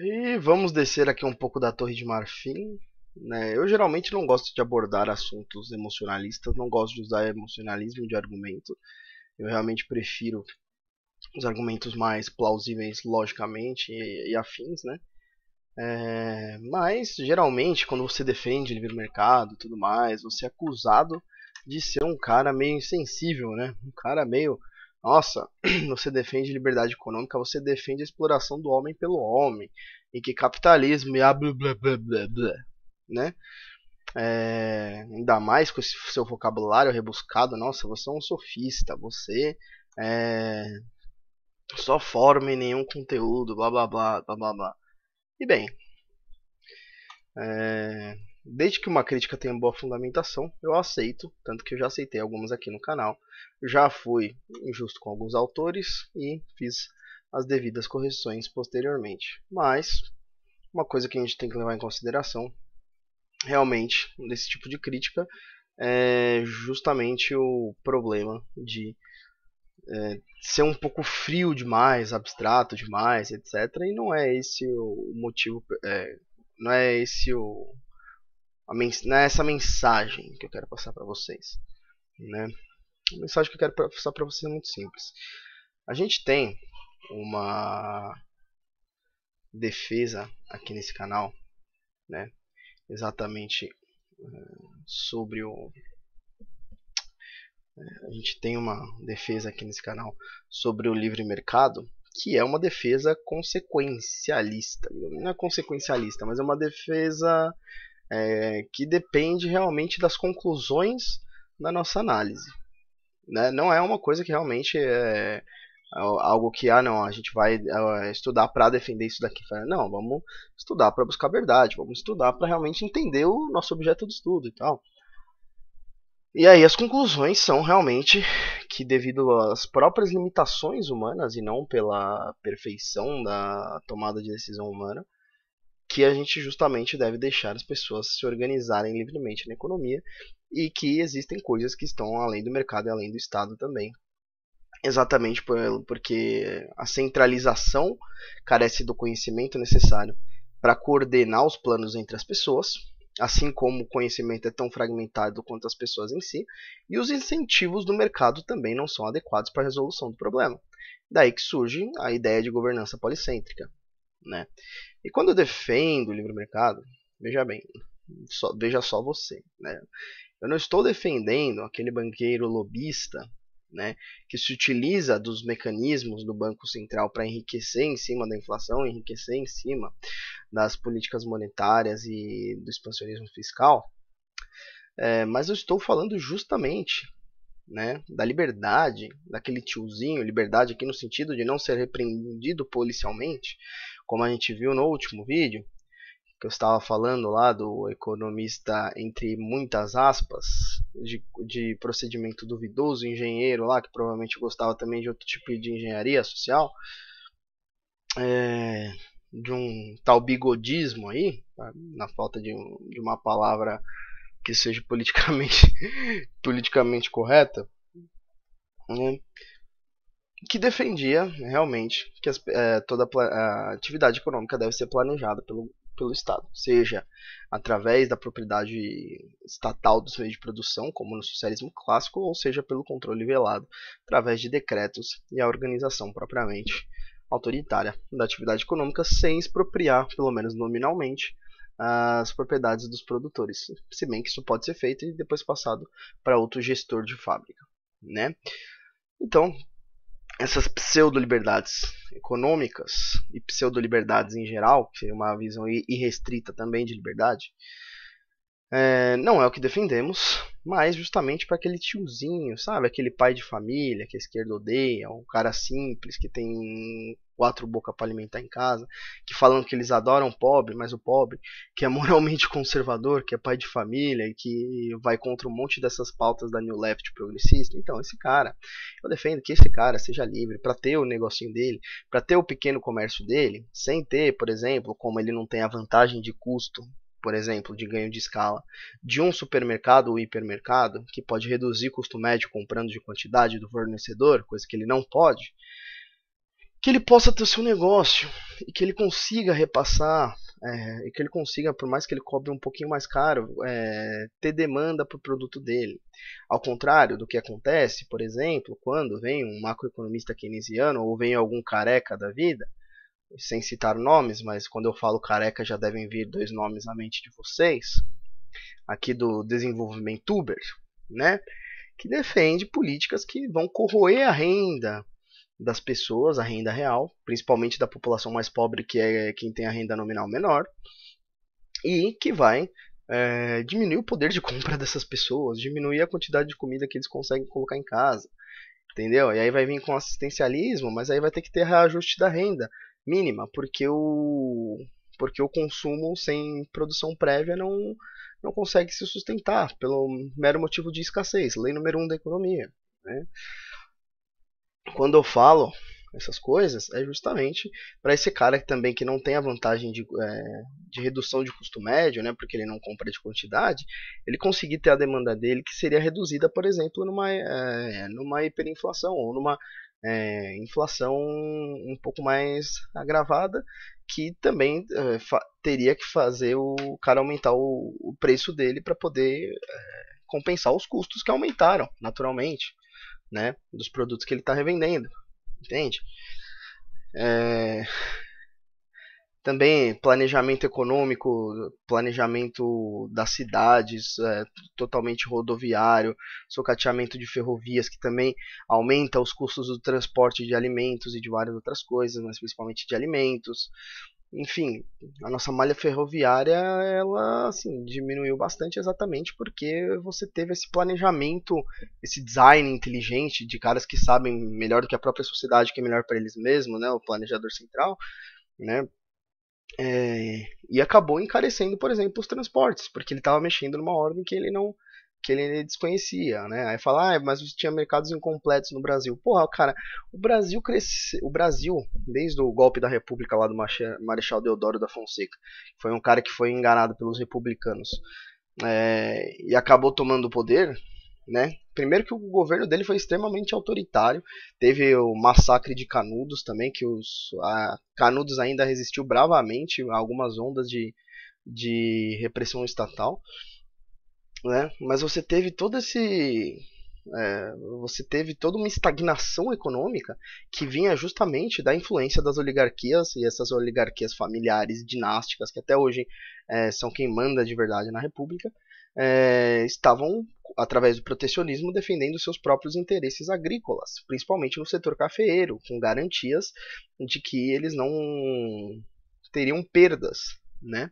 E vamos descer aqui um pouco da Torre de Marfim. Né? Eu geralmente não gosto de abordar assuntos emocionalistas, não gosto de usar emocionalismo de argumento. Eu realmente prefiro os argumentos mais plausíveis logicamente e, e afins, né? É, mas geralmente quando você defende livre mercado, tudo mais, você é acusado de ser um cara meio insensível, né? Um cara meio nossa, você defende liberdade econômica, você defende a exploração do homem pelo homem, e que capitalismo e a blá blá blá blá, blá né? É, ainda mais com esse seu vocabulário rebuscado, nossa, você é um sofista, você é, só forma em nenhum conteúdo, blá blá blá blá blá. blá. E bem, é, Desde que uma crítica tenha boa fundamentação, eu aceito, tanto que eu já aceitei algumas aqui no canal. Já fui injusto com alguns autores e fiz as devidas correções posteriormente. Mas uma coisa que a gente tem que levar em consideração realmente nesse tipo de crítica é justamente o problema de é, ser um pouco frio demais, abstrato demais, etc. E não é esse o motivo, é, não é esse o né, essa nessa mensagem que eu quero passar para vocês. Né? A mensagem que eu quero passar para vocês é muito simples. A gente tem uma defesa aqui nesse canal, né? exatamente eh, sobre o eh, a gente tem uma defesa aqui nesse canal sobre o livre mercado, que é uma defesa consequencialista. Não é consequencialista, mas é uma defesa é, que depende realmente das conclusões da nossa análise. Né? Não é uma coisa que realmente é, é algo que ah não a gente vai é, estudar para defender isso daqui não vamos estudar para buscar a verdade vamos estudar para realmente entender o nosso objeto de estudo e tal e aí as conclusões são realmente que devido às próprias limitações humanas e não pela perfeição da tomada de decisão humana que a gente justamente deve deixar as pessoas se organizarem livremente na economia e que existem coisas que estão além do mercado e além do Estado também. Exatamente por, porque a centralização carece do conhecimento necessário para coordenar os planos entre as pessoas, assim como o conhecimento é tão fragmentado quanto as pessoas em si, e os incentivos do mercado também não são adequados para a resolução do problema. Daí que surge a ideia de governança policêntrica. Né? E quando eu defendo o livre mercado, veja bem, só, veja só você, né? Eu não estou defendendo aquele banqueiro lobista, né, que se utiliza dos mecanismos do Banco Central para enriquecer em cima da inflação, enriquecer em cima das políticas monetárias e do expansionismo fiscal. É, mas eu estou falando justamente né, da liberdade, daquele tiozinho, liberdade aqui no sentido de não ser repreendido policialmente, como a gente viu no último vídeo, que eu estava falando lá do economista, entre muitas aspas, de, de procedimento duvidoso, engenheiro lá, que provavelmente gostava também de outro tipo de engenharia social, é, de um tal bigodismo aí, tá? na falta de, de uma palavra que seja politicamente, politicamente correta. Né? que defendia realmente que as, é, toda a, atividade econômica deve ser planejada pelo, pelo Estado, seja através da propriedade estatal dos meios de produção, como no socialismo clássico, ou seja pelo controle velado, através de decretos e a organização propriamente autoritária da atividade econômica, sem expropriar, pelo menos nominalmente, as propriedades dos produtores, se bem que isso pode ser feito e depois passado para outro gestor de fábrica, né? Então, essas pseudo-liberdades econômicas e pseudo-liberdades em geral, que seria uma visão irrestrita também de liberdade, é, não é o que defendemos, mas justamente para aquele tiozinho, sabe? Aquele pai de família que a esquerda odeia, um cara simples que tem quatro bocas para alimentar em casa, que falam que eles adoram o pobre, mas o pobre, que é moralmente conservador, que é pai de família e que vai contra um monte dessas pautas da New Left progressista. Então, esse cara, eu defendo que esse cara seja livre para ter o negocinho dele, para ter o pequeno comércio dele, sem ter, por exemplo, como ele não tem a vantagem de custo por exemplo, de ganho de escala, de um supermercado ou hipermercado, que pode reduzir custo médio comprando de quantidade do fornecedor, coisa que ele não pode, que ele possa ter o seu negócio e que ele consiga repassar é, e que ele consiga, por mais que ele cobre um pouquinho mais caro, é, ter demanda para o produto dele. Ao contrário do que acontece, por exemplo, quando vem um macroeconomista keynesiano ou vem algum careca da vida, sem citar nomes, mas quando eu falo careca já devem vir dois nomes à mente de vocês, aqui do desenvolvimento Uber, né? que defende políticas que vão corroer a renda, das pessoas, a renda real, principalmente da população mais pobre, que é quem tem a renda nominal menor, e que vai é, diminuir o poder de compra dessas pessoas, diminuir a quantidade de comida que eles conseguem colocar em casa, entendeu? E aí vai vir com assistencialismo, mas aí vai ter que ter reajuste da renda mínima, porque o porque o consumo sem produção prévia não não consegue se sustentar pelo mero motivo de escassez, lei número um da economia, né? quando eu falo essas coisas é justamente para esse cara que também que não tem a vantagem de, é, de redução de custo médio, né, porque ele não compra de quantidade, ele conseguir ter a demanda dele que seria reduzida, por exemplo, numa, é, numa hiperinflação ou numa é, inflação um pouco mais agravada, que também é, teria que fazer o cara aumentar o, o preço dele para poder é, compensar os custos que aumentaram naturalmente né, dos produtos que ele está revendendo, entende? É... Também planejamento econômico, planejamento das cidades, é, totalmente rodoviário, socateamento de ferrovias, que também aumenta os custos do transporte de alimentos e de várias outras coisas, mas principalmente de alimentos enfim, a nossa malha ferroviária ela assim diminuiu bastante exatamente porque você teve esse planejamento, esse design inteligente de caras que sabem melhor do que a própria sociedade que é melhor para eles mesmos, né, o planejador central, né? É, e acabou encarecendo, por exemplo, os transportes, porque ele estava mexendo numa ordem que ele não que ele desconhecia, né? Aí fala, ah, mas tinha mercados incompletos no Brasil. Porra, cara, o Brasil cresceu, o Brasil, desde o golpe da República lá do Marechal Deodoro da Fonseca, foi um cara que foi enganado pelos republicanos é, e acabou tomando o poder, né? Primeiro que o governo dele foi extremamente autoritário, teve o massacre de Canudos também, que os Canudos ainda resistiu bravamente a algumas ondas de, de repressão estatal né? Mas você teve todo esse é, você teve toda uma estagnação econômica que vinha justamente da influência das oligarquias e essas oligarquias familiares, dinásticas, que até hoje é, são quem manda de verdade na República, é, estavam, através do protecionismo, defendendo seus próprios interesses agrícolas, principalmente no setor cafeeiro, com garantias de que eles não teriam perdas né?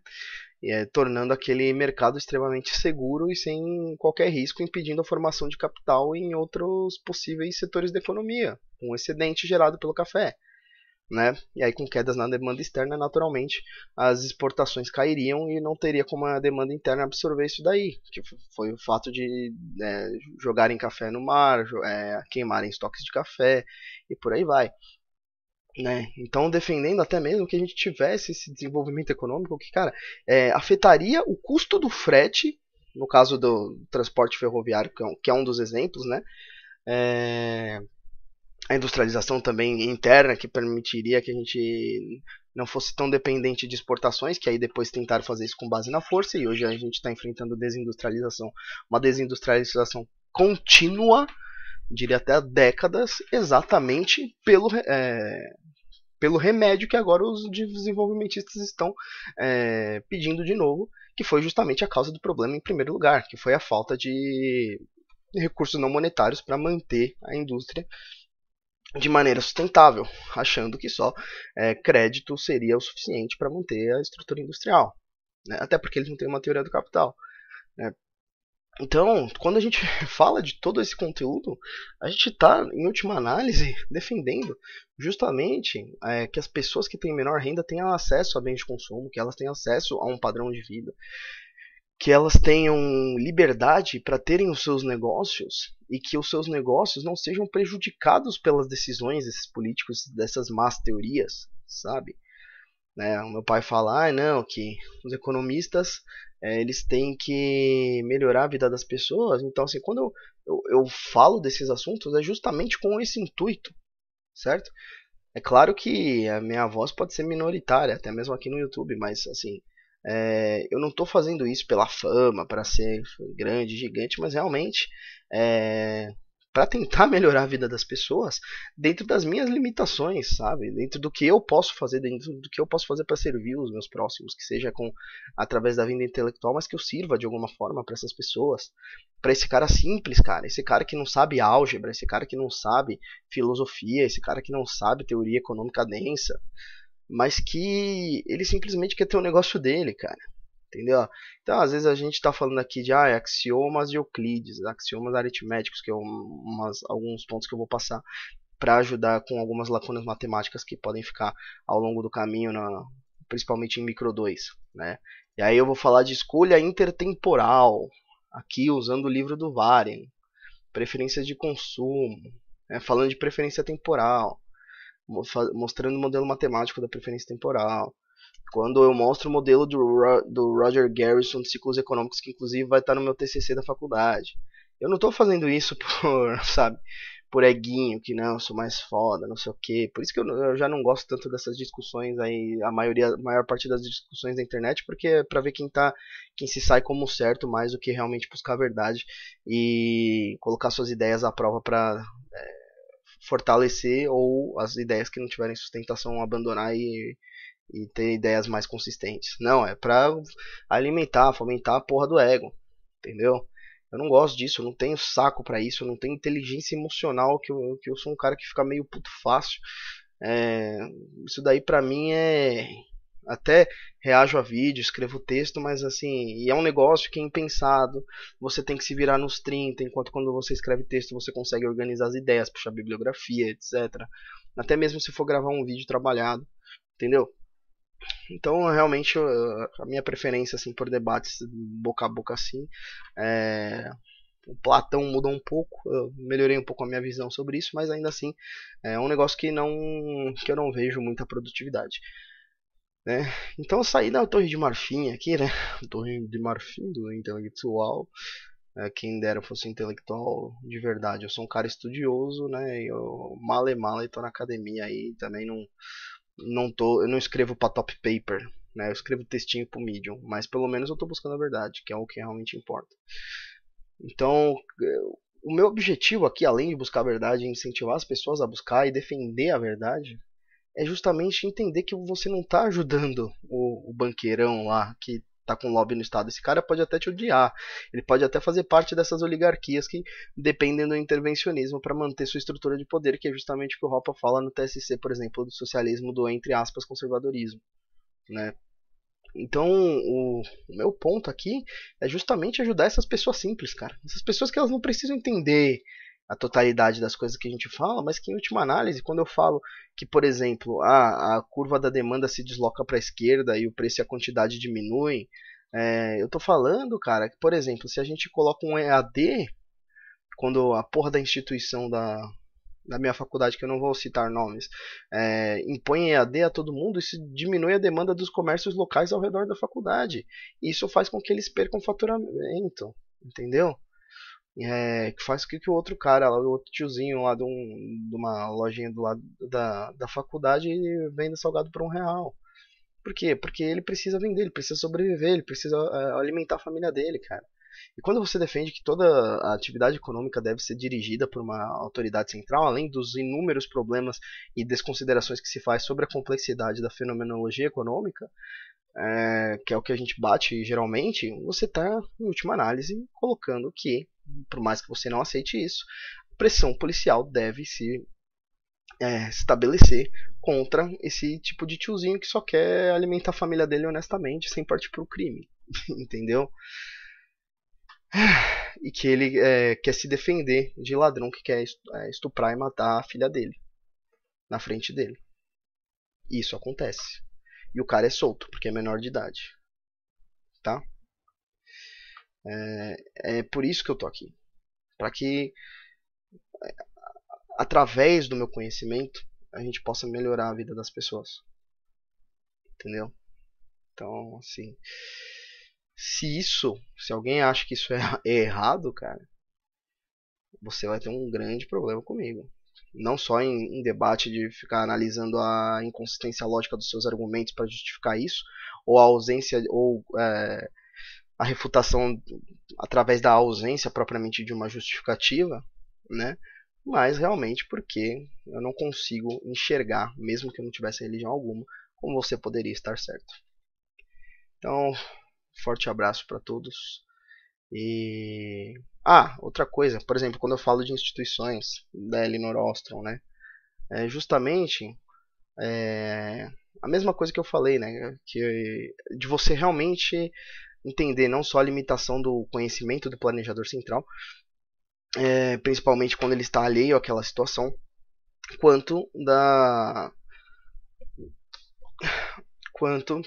é, tornando aquele mercado extremamente seguro e sem qualquer risco, impedindo a formação de capital em outros possíveis setores da economia, com um excedente gerado pelo café. Né? E aí, com quedas na demanda externa, naturalmente as exportações cairiam e não teria como a demanda interna absorver isso daí, que foi o fato de é, jogarem café no mar, é, queimarem estoques de café e por aí vai. Né? Então, defendendo até mesmo que a gente tivesse esse desenvolvimento econômico que, cara, é, afetaria o custo do frete, no caso do transporte ferroviário, que é um, que é um dos exemplos, né? É, a industrialização também interna, que permitiria que a gente não fosse tão dependente de exportações, que aí depois tentaram fazer isso com base na força, e hoje a gente está enfrentando desindustrialização, uma desindustrialização contínua, diria até décadas, exatamente pelo, é, pelo remédio que agora os desenvolvimentistas estão é, pedindo de novo, que foi justamente a causa do problema em primeiro lugar, que foi a falta de recursos não monetários para manter a indústria de maneira sustentável, achando que só é, crédito seria o suficiente para manter a estrutura industrial, né? até porque eles não têm uma teoria do capital. Né? Então, quando a gente fala de todo esse conteúdo, a gente está, em última análise, defendendo justamente é, que as pessoas que têm menor renda tenham acesso a bens de consumo, que elas tenham acesso a um padrão de vida, que elas tenham liberdade para terem os seus negócios e que os seus negócios não sejam prejudicados pelas decisões desses políticos, dessas más teorias, sabe? Né? O meu pai fala, ah, não, que os economistas é, eles têm que melhorar a vida das pessoas. Então, assim, quando eu, eu, eu falo desses assuntos, é justamente com esse intuito, certo? É claro que a minha voz pode ser minoritária, até mesmo aqui no YouTube, mas assim, é, eu não estou fazendo isso pela fama, para ser grande, gigante, mas realmente é, para tentar melhorar a vida das pessoas dentro das minhas limitações, sabe? Dentro do que eu posso fazer, dentro do que eu posso fazer para servir os meus próximos, que seja com através da vida intelectual, mas que eu sirva de alguma forma para essas pessoas, para esse cara simples, cara, esse cara que não sabe álgebra, esse cara que não sabe filosofia, esse cara que não sabe teoria econômica densa, mas que ele simplesmente quer ter o um negócio dele, cara entendeu? Então, às vezes a gente está falando aqui de ah, axiomas de Euclides, axiomas aritméticos, que é umas, alguns pontos que eu vou passar para ajudar com algumas lacunas matemáticas que podem ficar ao longo do caminho, na, principalmente em micro 2, né? E aí eu vou falar de escolha intertemporal, aqui usando o livro do Varen, preferências de consumo, né? falando de preferência temporal, mostrando o modelo matemático da preferência temporal, quando eu mostro o modelo do, Ro do Roger Garrison de ciclos econômicos, que inclusive vai estar no meu TCC da faculdade. Eu não estou fazendo isso por, sabe, por eguinho, que não, eu sou mais foda, não sei o quê. Por isso que eu, eu, já não gosto tanto dessas discussões aí, a maioria, a maior parte das discussões da internet, porque é para ver quem tá, quem se sai como certo mais do que realmente buscar a verdade e colocar suas ideias à prova para é, fortalecer ou as ideias que não tiverem sustentação abandonar e e ter ideias mais consistentes. Não, é pra alimentar, fomentar a porra do ego. Entendeu? Eu não gosto disso, eu não tenho saco para isso, eu não tenho inteligência emocional, que eu, que eu sou um cara que fica meio puto fácil. É, isso daí pra mim é. Até reajo a vídeo, escrevo texto, mas assim, e é um negócio que é impensado. Você tem que se virar nos 30, enquanto quando você escreve texto você consegue organizar as ideias, puxar bibliografia, etc. Até mesmo se for gravar um vídeo trabalhado, entendeu? Então, realmente, a minha preferência assim por debates boca a boca assim, é... o Platão mudou um pouco, eu melhorei um pouco a minha visão sobre isso, mas ainda assim é um negócio que não que eu não vejo muita produtividade. Né? Então, eu saí da Torre de Marfim aqui, né? Torre de Marfim do intelectual. É, quem dera fosse intelectual de verdade. Eu sou um cara estudioso, né? Eu male male tô na academia aí, também não não tô, eu não escrevo para top paper, né? Eu escrevo textinho para o Medium, mas pelo menos eu estou buscando a verdade, que é o que realmente importa. Então, o meu objetivo aqui, além de buscar a verdade, incentivar as pessoas a buscar e defender a verdade, é justamente entender que você não está ajudando o, o, banqueirão lá que tá com lobby no Estado. Esse cara pode até te odiar, ele pode até fazer parte dessas oligarquias que dependem do intervencionismo para manter sua estrutura de poder, que é justamente o que o Ropa fala no TSC, por exemplo, do socialismo do, entre aspas, conservadorismo. Né? Então, o, o, meu ponto aqui é justamente ajudar essas pessoas simples, cara. Essas pessoas que elas não precisam entender a totalidade das coisas que a gente fala, mas que em última análise, quando eu falo que, por exemplo, a, a curva da demanda se desloca para a esquerda e o preço e a quantidade diminuem, é, eu estou falando, cara, que, por exemplo, se a gente coloca um EAD, quando a porra da instituição da, da minha faculdade, que eu não vou citar nomes, é, impõe EAD a todo mundo, isso diminui a demanda dos comércios locais ao redor da faculdade. Isso faz com que eles percam faturamento, entendeu? É, que faz com que o outro cara, o outro tiozinho lá de, um, de uma lojinha do lado da, da faculdade venda salgado por um real. Por quê? Porque ele precisa vender, ele precisa sobreviver, ele precisa uh, alimentar a família dele, cara. E quando você defende que toda a atividade econômica deve ser dirigida por uma autoridade central, além dos inúmeros problemas e desconsiderações que se faz sobre a complexidade da fenomenologia econômica, é, que é o que a gente bate geralmente, você está, em última análise, colocando que por mais que você não aceite isso, a pressão policial deve se é, estabelecer contra esse tipo de tiozinho que só quer alimentar a família dele honestamente, sem partir para o crime, entendeu? E que ele é, quer se defender de ladrão que quer é, estuprar e matar a filha dele na frente dele. Isso acontece. E o cara é solto, porque é menor de idade. Tá? É, é por isso que eu tô aqui. Para que, é, através do meu conhecimento, a gente possa melhorar a vida das pessoas. Entendeu? Então, assim. Se isso, se alguém acha que isso é, é, errado, cara, você vai ter um grande problema comigo. Não só em, em debate de ficar analisando a inconsistência lógica dos seus argumentos para justificar isso, ou a ausência, ou é, a refutação através da ausência propriamente de uma justificativa, né? mas realmente porque eu não consigo enxergar, mesmo que eu não tivesse religião alguma, como você poderia estar certo. Então, forte abraço para todos. E ah, outra coisa, por exemplo, quando eu falo de instituições da Elinor Ostrom, né? É justamente é, a mesma coisa que eu falei, né? Que de você realmente entender não só a limitação do conhecimento do planejador central, é, principalmente quando ele está alheio àquela situação, quanto da quanto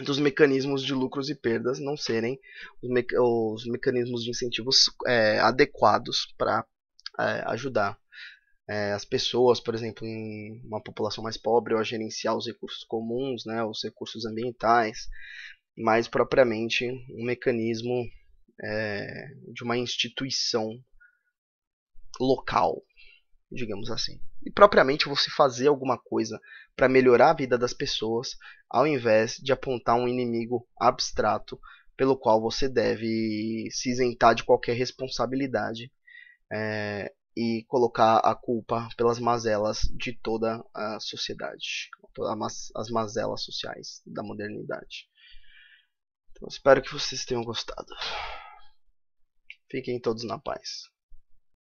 dos mecanismos de lucros e perdas não serem os, me os mecanismos de incentivos é, adequados para é, ajudar é, as pessoas, por exemplo, em uma população mais pobre, ou a gerenciar os recursos comuns, né, os recursos ambientais, mais propriamente um mecanismo é, de uma instituição local, digamos assim. E propriamente você fazer alguma coisa para melhorar a vida das pessoas, ao invés de apontar um inimigo abstrato pelo qual você deve se isentar de qualquer responsabilidade é, e colocar a culpa pelas mazelas de toda a sociedade, as mazelas sociais da modernidade. Então espero que vocês tenham gostado. Fiquem todos na paz.